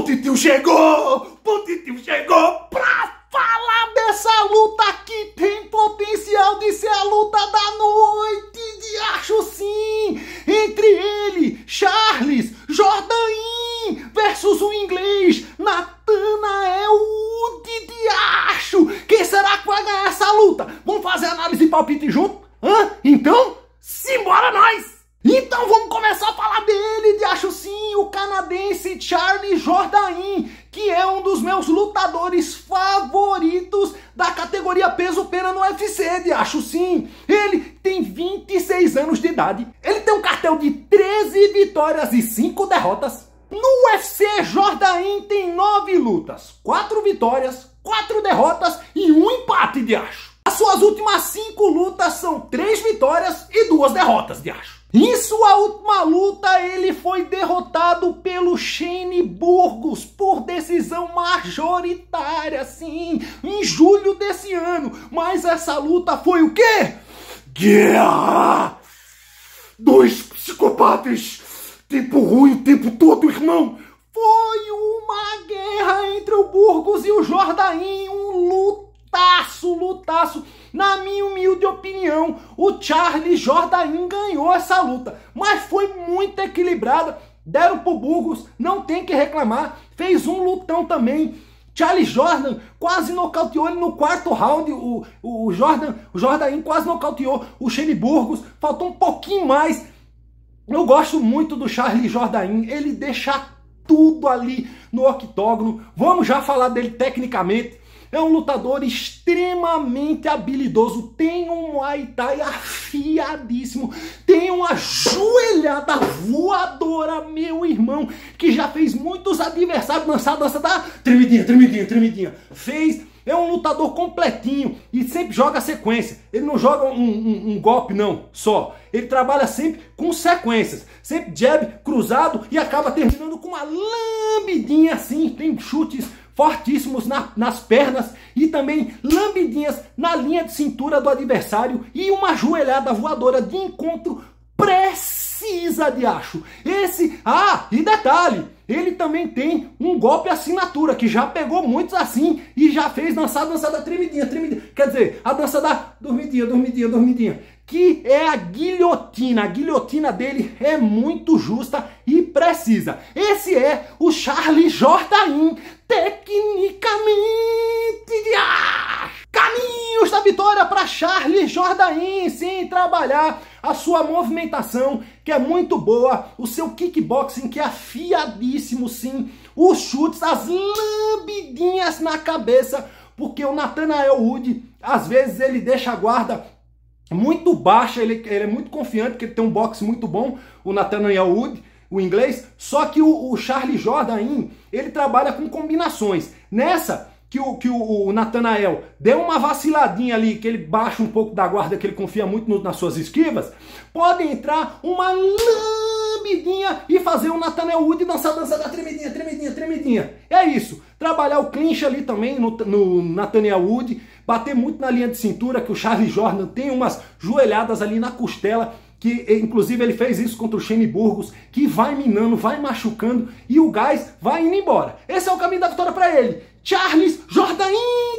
Pontitio chegou! Pontitio chegou pra falar dessa luta que tem potencial de ser a luta da noite, de acho sim! Entre ele, Charles, Jordain versus o inglês, Natanael. Wood, de acho! Quem será que vai ganhar essa luta? Vamos fazer análise e palpite junto? canadense Charlie Jordain, que é um dos meus lutadores favoritos da categoria peso pena no UFC, de acho sim. Ele tem 26 anos de idade, ele tem um cartel de 13 vitórias e 5 derrotas. No UFC, Jordain tem 9 lutas, 4 vitórias, 4 derrotas e um empate, de acho. As suas últimas 5 lutas são 3 vitórias e 2 derrotas, de acho. Em sua última luta, ele foi Shane Burgos por decisão majoritária, sim, em julho desse ano. Mas essa luta foi o quê? Guerra! Dois psicopatas! Tempo ruim o tempo todo, irmão! Foi uma guerra entre o Burgos e o Jordain, um lutaço, lutaço. Na minha humilde opinião, o Charles Jordain ganhou essa luta, mas foi muito equilibrada deram pro Burgos, não tem que reclamar, fez um lutão também. Charlie Jordan quase nocauteou ele no quarto round. O, o Jordan, o Jordan quase nocauteou o Shane Burgos. Faltou um pouquinho mais. Eu gosto muito do Charlie Jordan, ele deixa tudo ali no octógono. Vamos já falar dele tecnicamente. É um lutador extremamente habilidoso, tem um Muay Thai afiadíssimo, tem uma joelhada voadora, meu irmão, que já fez muitos adversários lançar a dança da tremidinha, tremidinha, tremidinha. Fez é um lutador completinho e sempre joga sequência. Ele não joga um, um, um, golpe, não, só. Ele trabalha sempre com sequências. Sempre jab, cruzado e acaba terminando com uma lambidinha assim. Tem chutes fortíssimos na, nas pernas e também lambidinhas na linha de cintura do adversário e uma joelhada voadora de encontro precisa de acho. Esse, ah, e detalhe, ele também tem um golpe assinatura, que já pegou muitos assim e já fez dançar a dança da tremidinha, tremidinha. Quer dizer, a dança da dormidinha, dormidinha, dormidinha. Que é a guilhotina. A guilhotina dele é muito justa e precisa. Esse é o Charlie Jordain tecnicamente. Caminhos da vitória para Charles Jordan sem trabalhar a sua movimentação, que é muito boa, o seu kickboxing, que é afiadíssimo, sim, os chutes, as lambidinhas na cabeça, porque o Nathanael Wood, às vezes, ele deixa a guarda muito baixa, ele, ele é muito confiante, porque ele tem um boxe muito bom, o Nathanael Wood, o inglês, só que o, o Charlie Jordan, ele trabalha com combinações. Nessa, que o, que o, o Nathanael deu uma vaciladinha ali, que ele baixa um pouco da guarda, que ele confia muito no, nas suas esquivas, pode entrar uma lambidinha e fazer o Nathanael Wood dançar, dança da tremidinha, tremidinha, tremidinha. É isso. Trabalhar o clinch ali também no, no Nathaniel Wood, bater muito na linha de cintura, que o Charles Jordan tem umas joelhadas ali na costela que inclusive ele fez isso contra o Shane Burgos, que vai minando, vai machucando e o gás vai indo embora. Esse é o caminho da vitória para ele. Charles Jordan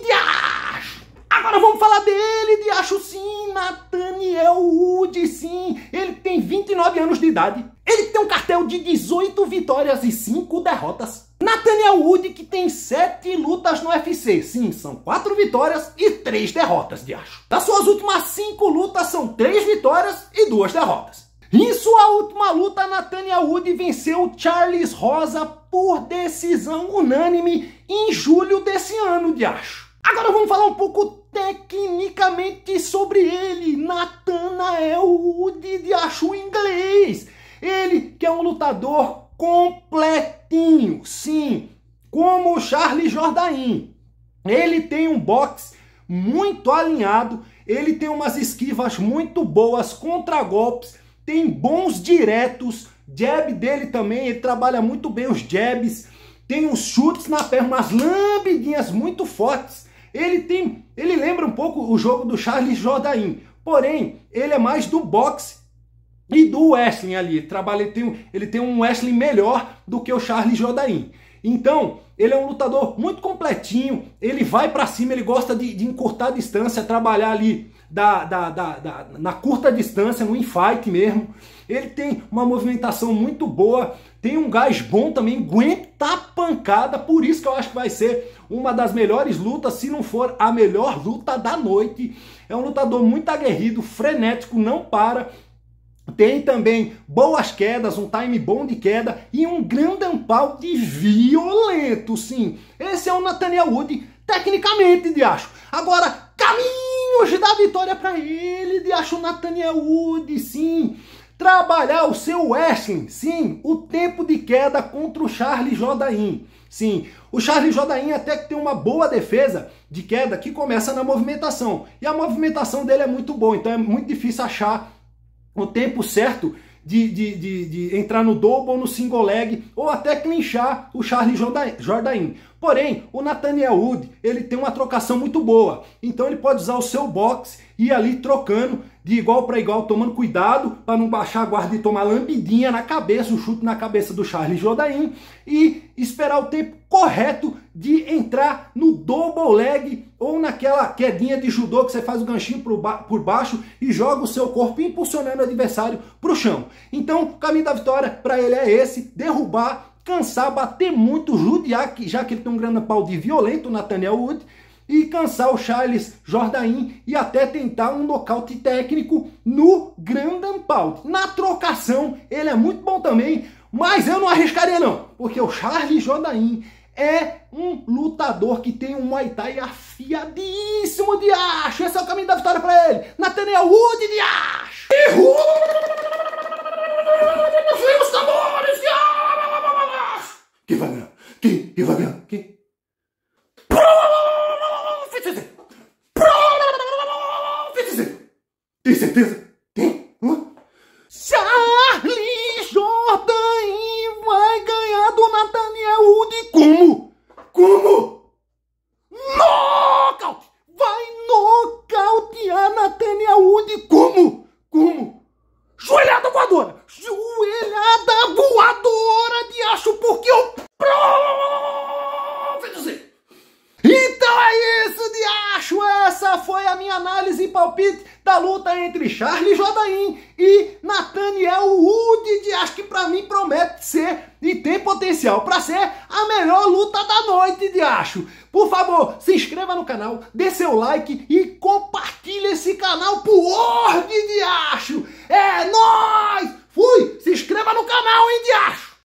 Diacho. Agora vamos falar dele, acho sim, Nathaniel Wood sim. Ele tem 29 anos de idade. Ele tem um cartel de 18 vitórias e 5 derrotas. Nathaniel Wood, que tem sete lutas no UFC. Sim, são quatro vitórias e três derrotas, de acho. Das suas últimas cinco lutas, são três vitórias e duas derrotas. Em sua última luta, Nathaniel Wood venceu Charles Rosa por decisão unânime em julho desse ano, de acho. Agora vamos falar um pouco tecnicamente sobre ele, Nathanael Wood de acho inglês. Ele que é um lutador completinho. Sim, como o Charles Jordain. Ele tem um box muito alinhado, ele tem umas esquivas muito boas, contragolpes, tem bons diretos, jab dele também, ele trabalha muito bem os jabs, tem os chutes na perna, umas lambidinhas muito fortes. Ele tem, ele lembra um pouco o jogo do Charles Jordain, porém ele é mais do boxe e do wrestling ali, trabalha, ele, tem, ele tem um wrestling melhor do que o Charles Jodain. Então, ele é um lutador muito completinho, ele vai para cima, ele gosta de, de, encurtar a distância, trabalhar ali da, da, da, da na curta distância, no infight mesmo. Ele tem uma movimentação muito boa, tem um gás bom também, aguenta a pancada, por isso que eu acho que vai ser uma das melhores lutas, se não for a melhor luta da noite. É um lutador muito aguerrido, frenético, não para, tem também boas quedas, um time bom de queda e um grande de violento, sim. Esse é o Nathaniel Wood, tecnicamente, de acho. Agora, caminhos da vitória para ele, de acho, Nathaniel Wood, sim. Trabalhar o seu wrestling, sim. O tempo de queda contra o Charles Jodain, sim. O Charles Jodain até que tem uma boa defesa de queda que começa na movimentação. E a movimentação dele é muito boa, então é muito difícil achar o tempo certo de, de, de, de, entrar no double ou no single leg, ou até clinchar o Charles Jordain. Porém, o Nathaniel Wood, ele tem uma trocação muito boa, então ele pode usar o seu boxe e ir ali trocando de igual para igual, tomando cuidado para não baixar a guarda e tomar lambidinha na cabeça, o um chute na cabeça do Charles Jodain e esperar o tempo correto de entrar no double leg ou naquela quedinha de judô que você faz o ganchinho por, ba por baixo e joga o seu corpo impulsionando o adversário para o chão. Então, o caminho da vitória para ele é esse, derrubar, cansar, bater muito, judiar, já que ele tem um grande pau de violento, o Nathaniel Wood, e cansar o Charles Jordain e até tentar um nocaute técnico no Grand Pau. Na trocação, ele é muito bom também, mas eu não arriscaria não, porque o Charles Jordain é um lutador que tem um Muay Thai afiadíssimo de acho. Esse é o caminho da vitória para ele. Nathaniel Wood de acho. Errou! Os tambores! Ah, que vai ganhar? Que, vai ganhar? Que? Tem certeza? Tem? Hã? Charlie Jordan vai ganhar do Nathaniel Wood. Como? Como? Nocaute! Vai nocautear Nathaniel Wood. Como? Como? Joelhada voadora! Joelhada voadora de acho porque eu... Então é isso, de acho! Essa foi a minha análise e palpite entre Charles Jodain e Nathaniel Wood, de, acho que para mim promete ser e tem potencial para ser a melhor luta da noite, de acho. Por favor, se inscreva no canal, dê seu like e compartilhe esse canal pro Orde de acho. É nós! Fui! Se inscreva no canal, hein, de acho.